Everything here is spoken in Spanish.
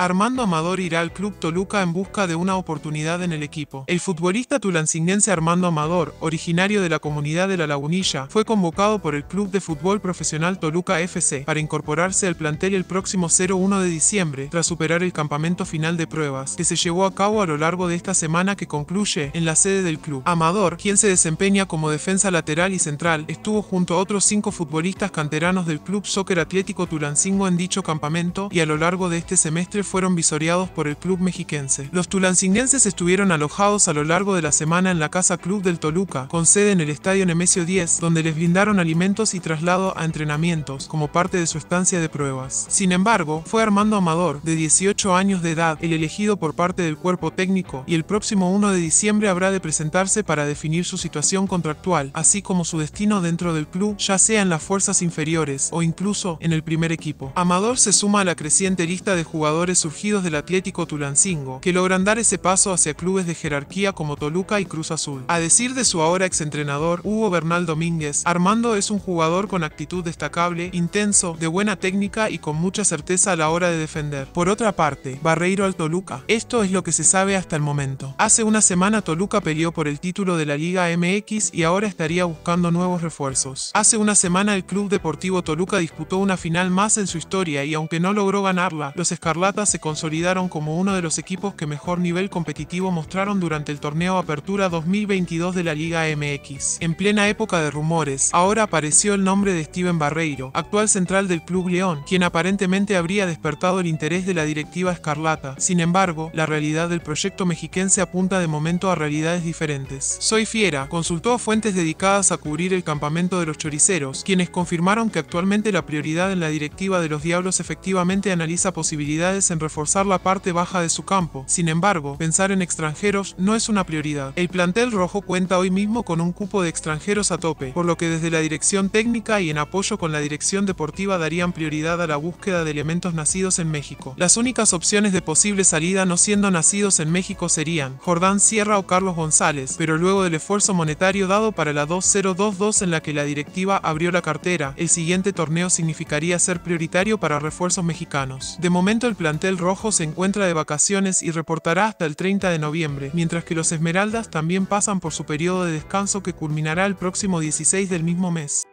Armando Amador irá al Club Toluca en busca de una oportunidad en el equipo. El futbolista tulancinguense Armando Amador, originario de la comunidad de La Lagunilla, fue convocado por el Club de Fútbol Profesional Toluca FC para incorporarse al plantel el próximo 01 de diciembre, tras superar el campamento final de pruebas, que se llevó a cabo a lo largo de esta semana que concluye en la sede del club. Amador, quien se desempeña como defensa lateral y central, estuvo junto a otros cinco futbolistas canteranos del Club Soccer Atlético Tulancingo en dicho campamento y a lo largo de este semestre fueron visoreados por el club mexiquense. Los tulancinguenses estuvieron alojados a lo largo de la semana en la Casa Club del Toluca, con sede en el Estadio Nemesio 10, donde les brindaron alimentos y traslado a entrenamientos, como parte de su estancia de pruebas. Sin embargo, fue Armando Amador, de 18 años de edad, el elegido por parte del cuerpo técnico, y el próximo 1 de diciembre habrá de presentarse para definir su situación contractual, así como su destino dentro del club, ya sea en las fuerzas inferiores o incluso en el primer equipo. Amador se suma a la creciente lista de jugadores surgidos del Atlético Tulancingo, que logran dar ese paso hacia clubes de jerarquía como Toluca y Cruz Azul. A decir de su ahora exentrenador, Hugo Bernal Domínguez, Armando es un jugador con actitud destacable, intenso, de buena técnica y con mucha certeza a la hora de defender. Por otra parte, Barreiro al Toluca. Esto es lo que se sabe hasta el momento. Hace una semana Toluca peleó por el título de la Liga MX y ahora estaría buscando nuevos refuerzos. Hace una semana el Club Deportivo Toluca disputó una final más en su historia y aunque no logró ganarla, los Escarlatas se consolidaron como uno de los equipos que mejor nivel competitivo mostraron durante el torneo Apertura 2022 de la Liga MX. En plena época de rumores, ahora apareció el nombre de Steven Barreiro, actual central del Club León, quien aparentemente habría despertado el interés de la directiva escarlata. Sin embargo, la realidad del proyecto mexiquense apunta de momento a realidades diferentes. Soy Fiera consultó a fuentes dedicadas a cubrir el campamento de los choriceros, quienes confirmaron que actualmente la prioridad en la directiva de los Diablos efectivamente analiza posibilidades en reforzar la parte baja de su campo. Sin embargo, pensar en extranjeros no es una prioridad. El plantel rojo cuenta hoy mismo con un cupo de extranjeros a tope, por lo que desde la dirección técnica y en apoyo con la dirección deportiva darían prioridad a la búsqueda de elementos nacidos en México. Las únicas opciones de posible salida no siendo nacidos en México serían Jordán Sierra o Carlos González, pero luego del esfuerzo monetario dado para la 2022 en la que la directiva abrió la cartera, el siguiente torneo significaría ser prioritario para refuerzos mexicanos. De momento el plantel hotel rojo se encuentra de vacaciones y reportará hasta el 30 de noviembre, mientras que los esmeraldas también pasan por su periodo de descanso que culminará el próximo 16 del mismo mes.